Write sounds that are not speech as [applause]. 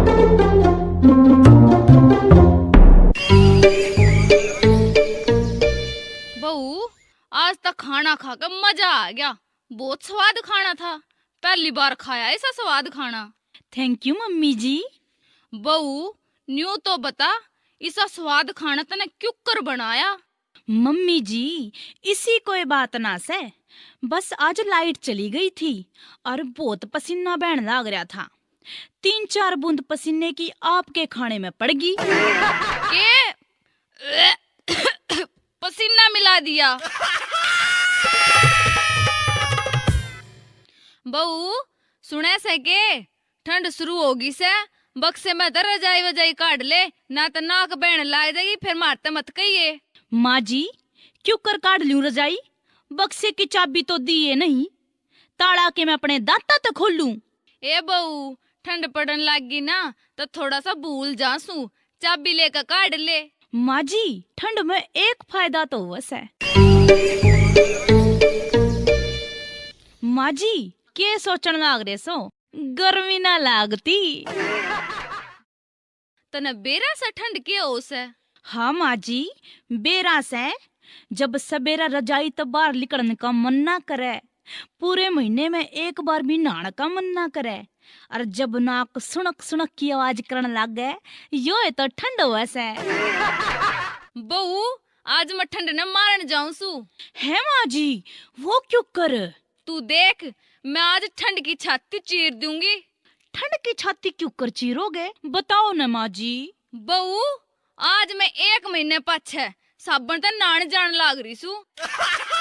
बहू आज तक तो खाना खाकर मजा आ गया बहुत स्वाद खाना था पहली बार खाया ऐसा स्वाद खाना थैंक यू मम्मी जी बहू न्यू तो बता ऐसा स्वाद खाना तने क्यों कर बनाया मम्मी जी इसी कोई बात ना से बस आज लाइट चली गई थी और बहुत पसीना बहन लग रहा था तीन चार बूंद पसीने की आपके खाने में पड़गी के पसीना मिला दिया बहू सुने से के ठंड शुरू होगी से बक्से में दर रजाई वजाई काट ले ना तो नाक बहन ला जाएगी फिर मारते मत कहिए माँ जी क्यों कर काट लू रजाई बक्से की चाबी तो दी है नहीं ताड़ा के मैं अपने दांता तक खोलू ए बहू ठंड पड़न लग गई ना तो थोड़ा सा भूल जासू चाबी लेकर काट ले माँ जी ठंड में एक फायदा तो बस है माँ जी के सोचन लाग रहे सो गर्मी ना लागती तने बेरा से ठंड के हो से हाँ माँ जी बेरा से जब सबेरा रजाई तो बाहर निकलने का मन ना करे पूरे महीने में एक बार भी नहाने का मन ना करे और जब नाक सुनक सुनक की आवाज करण लग गए यो है तो ठंड हो से बहू आज मैं ठंड न मारन जाऊं सू है माँ जी वो क्यों कर तू देख मैं आज ठंड की छाती चीर दूंगी ठंड की छाती क्यों कर चीरोगे बताओ न माँ जी बहू आज मैं एक महीने पाछे साबुन तो नान जान लाग रही सू [laughs]